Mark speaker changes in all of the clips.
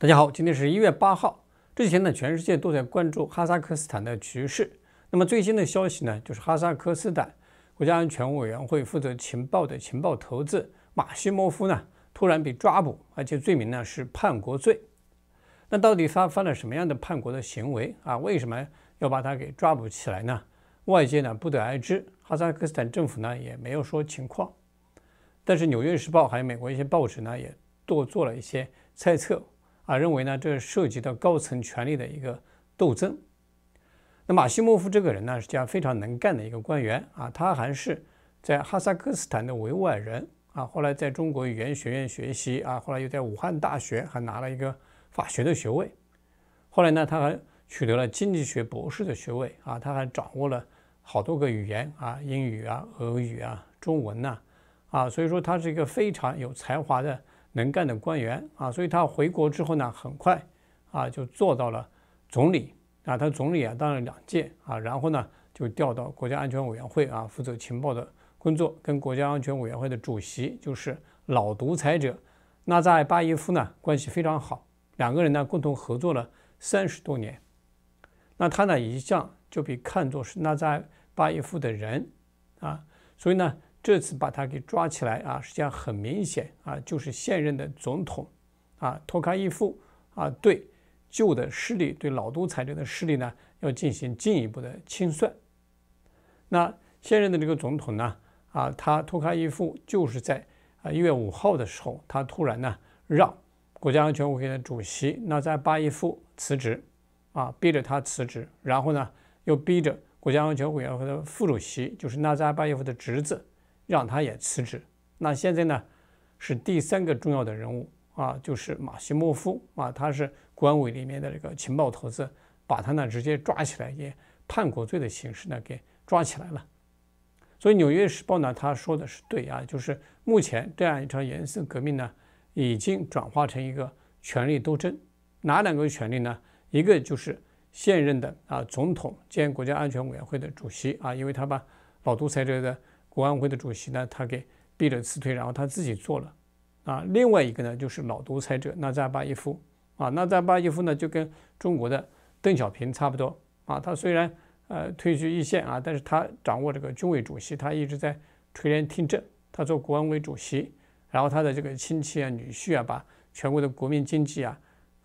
Speaker 1: 大家好，今天是一月八号。这几天呢，全世界都在关注哈萨克斯坦的局势。那么最新的消息呢，就是哈萨克斯坦国家安全委员会负责情报的情报头子马西莫夫呢，突然被抓捕，而且罪名呢是叛国罪。那到底他犯了什么样的叛国的行为啊？为什么要把他给抓捕起来呢？外界呢不得而知，哈萨克斯坦政府呢也没有说情况。但是《纽约时报》还有美国一些报纸呢，也多做了一些猜测。啊，认为呢，这涉及到高层权力的一个斗争。那马西莫夫这个人呢，是家非常能干的一个官员啊，他还是在哈萨克斯坦的维吾尔人啊，后来在中国语言学院学习啊，后来又在武汉大学还拿了一个法学的学位，后来呢，他还取得了经济学博士的学位啊，他还掌握了好多个语言啊，英语啊，俄语啊，中文呐，啊，所以说他是一个非常有才华的。能干的官员啊，所以他回国之后呢，很快啊就做到了总理啊。他总理啊当了两届啊，然后呢就调到国家安全委员会啊，负责情报的工作。跟国家安全委员会的主席就是老独裁者纳扎尔巴耶夫呢关系非常好，两个人呢共同合作了三十多年。那他呢一向就被看作是纳扎尔巴耶夫的人啊，所以呢。这次把他给抓起来啊，实际上很明显啊，就是现任的总统啊，托卡伊夫啊，对旧的势力，对老独裁者的势力呢，要进行进一步的清算。那现任的这个总统呢，啊，他托卡伊夫就是在啊一月五号的时候，他突然呢让国家安全委员会的主席纳扎巴耶夫辞职啊，逼着他辞职，然后呢又逼着国家安全委员会的副主席，就是纳扎巴耶夫的侄子。让他也辞职。那现在呢，是第三个重要的人物啊，就是马西莫夫啊，他是国安委里面的这个情报头子，把他呢直接抓起来，也叛国罪的形式呢给抓起来了。所以《纽约时报》呢他说的是对啊，就是目前这样一场颜色革命呢，已经转化成一个权力斗争。哪两个权力呢？一个就是现任的啊总统兼国家安全委员会的主席啊，因为他把老独裁者的国安会的主席呢，他给逼着辞退，然后他自己做了。啊，另外一个呢，就是老独裁者纳扎尔巴耶夫。啊，纳扎尔巴耶夫呢，就跟中国的邓小平差不多。啊，他虽然呃退居一线啊，但是他掌握这个军委主席，他一直在垂帘听政。他做国安委主席，然后他的这个亲戚啊、女婿啊，把全国的国民经济啊、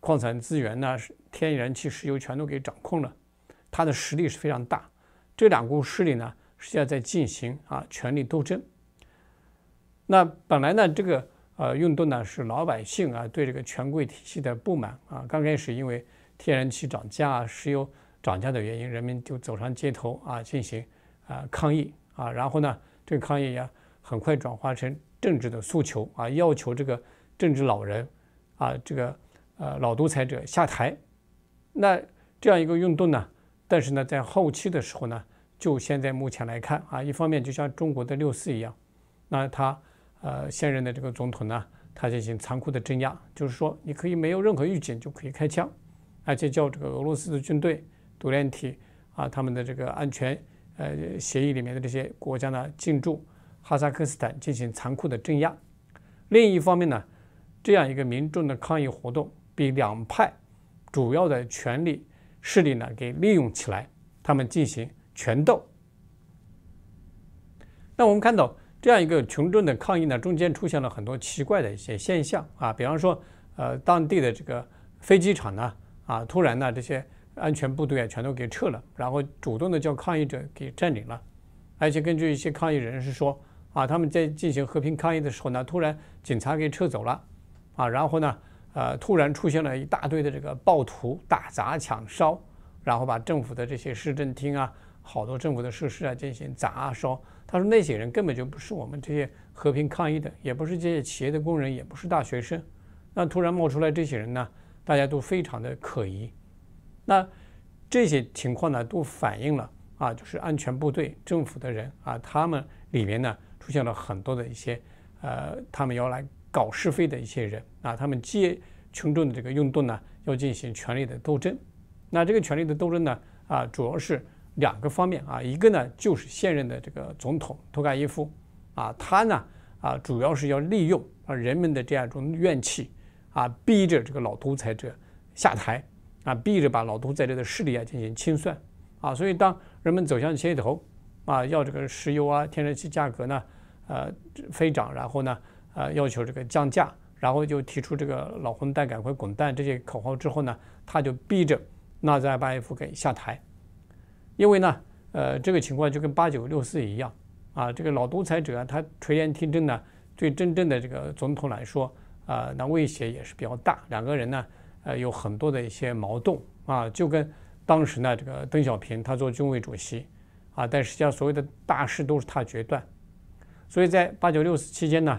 Speaker 1: 矿产资源呐、天然气、石油全都给掌控了。他的实力是非常大。这两股势力呢？实际上在进行啊权力斗争。那本来呢，这个呃运动呢是老百姓啊对这个权贵体系的不满啊。刚开始因为天然气涨价、石油涨价的原因，人民就走上街头啊进行啊抗议啊。然后呢，这个抗议呀很快转化成政治的诉求啊，要求这个政治老人啊这个呃老独裁者下台。那这样一个运动呢，但是呢在后期的时候呢。就现在目前来看啊，一方面就像中国的六四一样，那他呃现任的这个总统呢，他进行残酷的镇压，就是说你可以没有任何预警就可以开枪，而且叫这个俄罗斯的军队、独联体啊他们的这个安全呃协议里面的这些国家呢进驻哈萨克斯坦进行残酷的镇压。另一方面呢，这样一个民众的抗议活动被两派主要的权力势力呢给利用起来，他们进行。拳斗。那我们看到这样一个群众的抗议呢，中间出现了很多奇怪的一些现象啊，比方说，呃，当地的这个飞机场呢，啊，突然呢，这些安全部队啊，全都给撤了，然后主动的叫抗议者给占领了，而且根据一些抗议人士说，啊，他们在进行和平抗议的时候呢，突然警察给撤走了，啊，然后呢，呃，突然出现了一大堆的这个暴徒打砸抢烧，然后把政府的这些市政厅啊。好多政府的设施啊，进行砸啊烧。他说那些人根本就不是我们这些和平抗议的，也不是这些企业的工人，也不是大学生。那突然冒出来这些人呢，大家都非常的可疑。那这些情况呢，都反映了啊，就是安全部队、政府的人啊，他们里面呢出现了很多的一些呃，他们要来搞是非的一些人啊，他们借群众的这个运动呢，要进行权力的斗争。那这个权力的斗争呢，啊，主要是。两个方面啊，一个呢就是现任的这个总统托卡耶夫，啊，他呢啊主要是要利用啊人们的这样一种怨气，啊，逼着这个老独裁者下台，啊，逼着把老独裁者的势力啊进行清算，啊，所以当人们走向街头，啊，要这个石油啊、天然气价格呢，呃，飞涨，然后呢，呃，要求这个降价，然后就提出这个“老混蛋赶快滚蛋”这些口号之后呢，他就逼着纳扎尔巴耶夫给下台。因为呢，呃，这个情况就跟八九六四一样啊，这个老独裁者他垂帘听政呢，对真正的这个总统来说啊，那威胁也是比较大。两个人呢，呃，有很多的一些矛盾啊，就跟当时呢，这个邓小平他做军委主席啊，但实际上所谓的大事都是他决断。所以在八九六四期间呢，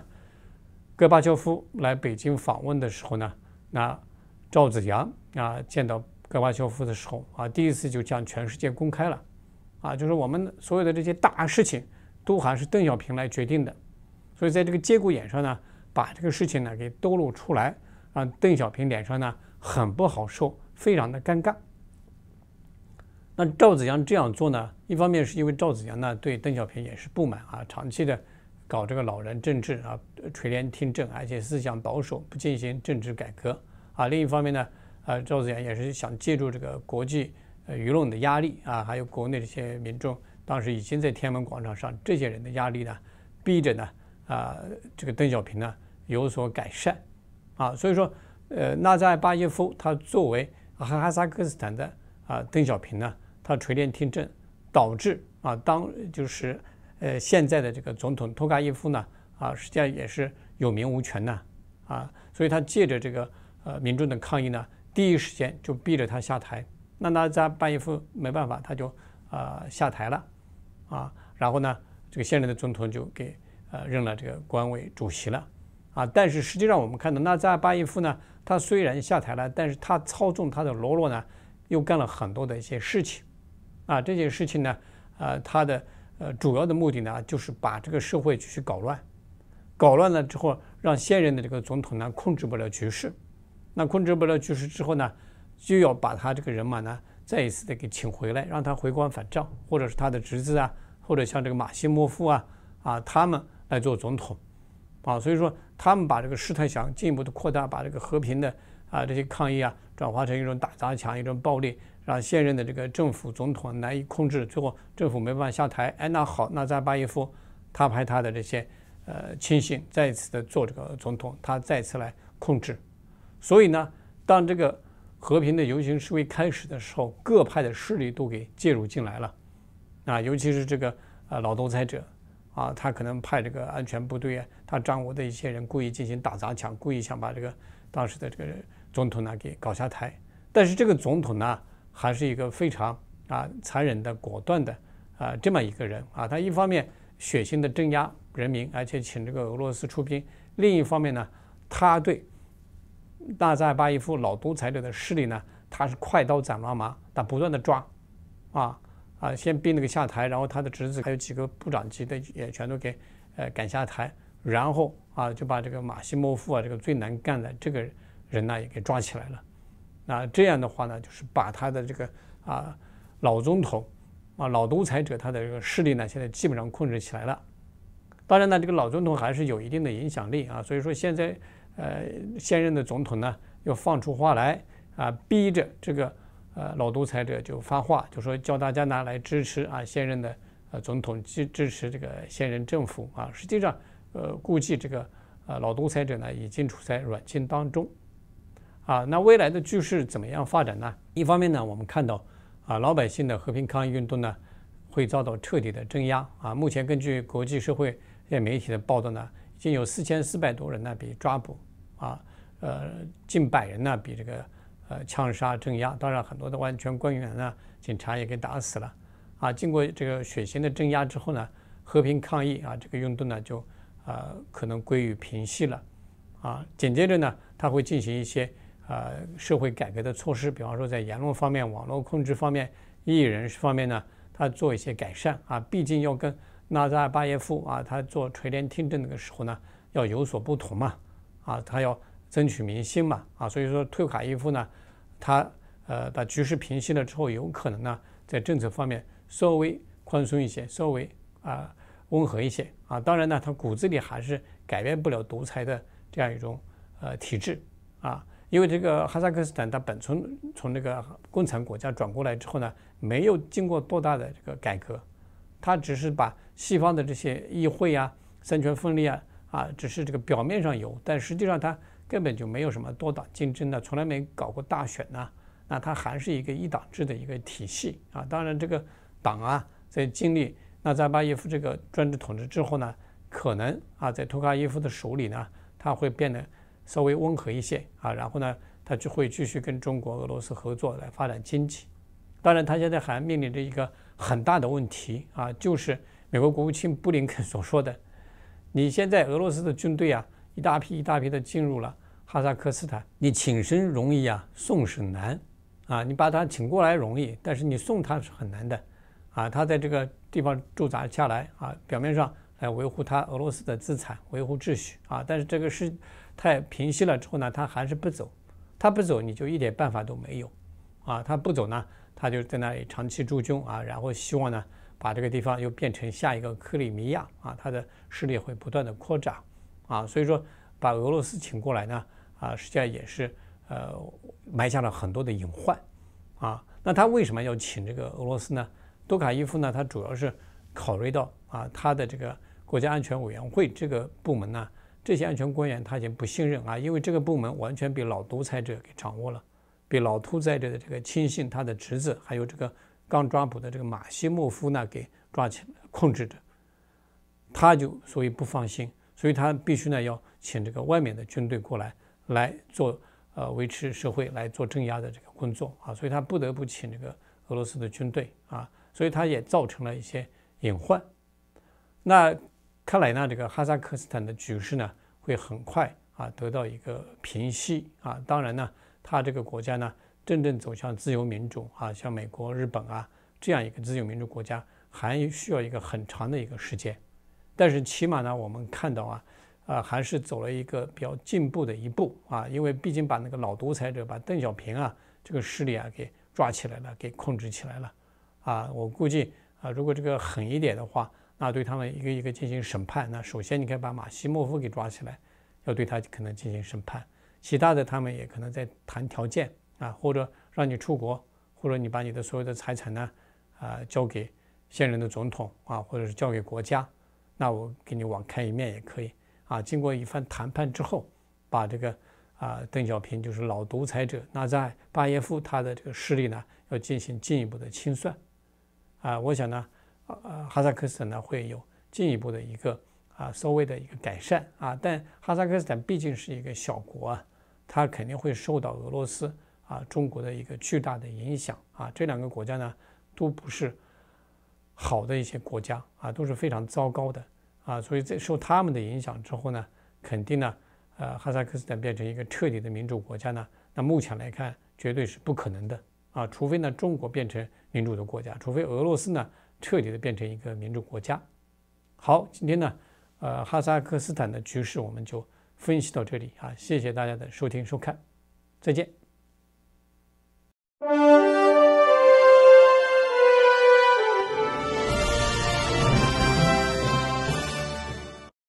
Speaker 1: 戈巴乔夫来北京访问的时候呢，那赵子阳啊见到。戈巴乔夫的时候啊，第一次就向全世界公开了，啊，就是我们所有的这些大事情都还是邓小平来决定的，所以在这个节骨眼上呢，把这个事情呢给兜露出来，啊，邓小平脸上呢很不好受，非常的尴尬。那赵子阳这样做呢，一方面是因为赵子阳呢对邓小平也是不满啊，长期的搞这个老人政治啊，垂帘听政，而且思想保守，不进行政治改革啊，另一方面呢。啊，赵紫阳也是想借助这个国际呃舆论的压力啊，还有国内这些民众，当时已经在天安门广场上这些人的压力呢，逼着呢啊，这个邓小平呢有所改善，啊，所以说，呃，纳扎尔巴耶夫他作为哈萨克斯坦的啊邓小平呢，他垂帘听政，导致啊当就是呃现在的这个总统托卡耶夫呢啊，实际上也是有名无权的啊，所以他借着这个呃民众的抗议呢。第一时间就逼着他下台，那纳扎巴耶夫没办法，他就，呃，下台了，啊，然后呢，这个现任的总统就给，呃，任了这个官委主席了，啊，但是实际上我们看到纳扎巴耶夫呢，他虽然下台了，但是他操纵他的罗罗呢，又干了很多的一些事情，啊，这些事情呢，呃，他的，呃，主要的目的呢，就是把这个社会去搞乱，搞乱了之后，让现任的这个总统呢，控制不了局势。那控制不了局势之后呢，就要把他这个人马呢再一次的给请回来，让他回光返照，或者是他的侄子啊，或者像这个马西莫夫啊，啊，他们来做总统，啊，所以说他们把这个事态想进一步的扩大，把这个和平的啊这些抗议啊转化成一种打砸抢，一种暴力，让现任的这个政府总统难以控制，最后政府没办法下台，哎，那好，那扎巴耶夫他派他的这些呃亲信再一次的做这个总统，他再次来控制。所以呢，当这个和平的游行示威开始的时候，各派的势力都给介入进来了，啊，尤其是这个啊，老独裁者，啊，他可能派这个安全部队啊，他掌握的一些人故意进行打砸抢，故意想把这个当时的这个总统呢给搞下台。但是这个总统呢，还是一个非常啊残忍的、果断的啊这么一个人啊，他一方面血腥的镇压人民，而且请这个俄罗斯出兵；另一方面呢，他对。大在巴耶夫老独裁者的势力呢？他是快刀斩乱麻，他不断的抓，啊啊，先逼那个下台，然后他的侄子还有几个部长级的也全都给呃赶下台，然后啊就把这个马西莫夫啊这个最难干的这个人呢也给抓起来了。那这样的话呢，就是把他的这个啊老总统啊老独裁者他的这个势力呢现在基本上控制起来了。当然呢，这个老总统还是有一定的影响力啊，所以说现在。呃，现任的总统呢，又放出话来啊，逼着这个呃老独裁者就发话，就说叫大家拿来支持啊，现任的呃总统支支持这个现任政府啊。实际上，呃，估计这个呃老独裁者呢，已经处在软禁当中。啊，那未来的局势怎么样发展呢？一方面呢，我们看到啊，老百姓的和平抗议运动呢，会遭到彻底的镇压啊。目前根据国际社会、媒体的报道呢。竟有四千四百多人呢被抓捕，啊，呃，近百人呢被这个呃枪杀镇压。当然，很多的安全官员呢、警察也给打死了，啊，经过这个血腥的镇压之后呢，和平抗议啊，这个运动呢就啊可能归于平息了，啊，紧接着呢，他会进行一些啊社会改革的措施，比方说在言论方面、网络控制方面、艺人方面呢，他做一些改善，啊，毕竟要跟。那在巴耶夫啊，他做垂帘听政那个时候呢，要有所不同嘛，啊，他要争取民心嘛，啊，所以说，退卡伊夫呢，他呃把局势平息了之后，有可能呢，在政策方面稍微宽松一些，稍微啊温和一些啊，当然呢，他骨子里还是改变不了独裁的这样一种呃体制啊，因为这个哈萨克斯坦它本从从那个共产国家转过来之后呢，没有经过多大的这个改革，他只是把西方的这些议会啊，三权分立啊，啊，只是这个表面上有，但实际上它根本就没有什么多党竞争的，从来没搞过大选呐，那它还是一个一党制的一个体系啊。当然，这个党啊，在经历纳扎巴耶夫这个专制统治之后呢，可能啊，在托卡耶夫的手里呢，他会变得稍微温和一些啊，然后呢，他就会继续跟中国、俄罗斯合作来发展经济。当然，他现在还面临着一个很大的问题啊，就是。美国国务卿布林肯 所说的：“你现在俄罗斯的军队啊，一大批一大批的进入了哈萨克斯坦，你请神容易啊，送是难啊。你把他请过来容易，但是你送他是很难的啊。他在这个地方驻扎下来啊，表面上来维护他俄罗斯的资产，维护秩序啊。但是这个事态平息了之后呢，他还是不走，他不走你就一点办法都没有啊。他不走呢，他就在那里长期驻军啊，然后希望呢。”把这个地方又变成下一个克里米亚啊，它的势力会不断的扩展啊，所以说把俄罗斯请过来呢啊，实际上也是呃埋下了很多的隐患啊。那他为什么要请这个俄罗斯呢？多卡伊夫呢，他主要是考虑到啊，他的这个国家安全委员会这个部门呢，这些安全官员他已经不信任啊，因为这个部门完全被老独裁者给掌握了，被老独裁者的这个亲信他的侄子还有这个。刚抓捕的这个马西莫夫呢，给抓起来控制着，他就所以不放心，所以他必须呢要请这个外面的军队过来来做呃维持社会、来做镇压的这个工作啊，所以他不得不请这个俄罗斯的军队啊，所以他也造成了一些隐患。那看来呢，这个哈萨克斯坦的局势呢会很快啊得到一个平息啊，当然呢，他这个国家呢。真正走向自由民主啊，像美国、日本啊这样一个自由民主国家，还需要一个很长的一个时间。但是起码呢，我们看到啊，啊还是走了一个比较进步的一步啊，因为毕竟把那个老独裁者，把邓小平啊这个势力啊给抓起来了，给控制起来了啊。我估计啊，如果这个狠一点的话，那对他们一个一个进行审判，那首先可以把马西莫夫给抓起来，要对他可能进行审判。其他的他们也可能在谈条件。啊，或者让你出国，或者你把你的所有的财产呢，啊交给现任的总统啊，或者是交给国家，那我给你网开一面也可以啊。经过一番谈判之后，把这个啊邓小平就是老独裁者，那在巴耶夫他的这个势力呢，要进行进一步的清算啊。我想呢，呃哈萨克斯坦呢会有进一步的一个啊稍微的一个改善啊，但哈萨克斯坦毕竟是一个小国啊，它肯定会受到俄罗斯。啊，中国的一个巨大的影响啊！这两个国家呢，都不是好的一些国家啊，都是非常糟糕的啊！所以在受他们的影响之后呢，肯定呢，呃，哈萨克斯坦变成一个彻底的民主国家呢，那目前来看绝对是不可能的啊！除非呢，中国变成民主的国家，除非俄罗斯呢彻底的变成一个民主国家。好，今天呢，呃，哈萨克斯坦的局势我们就分析到这里啊！谢谢大家的收听收看，再见。you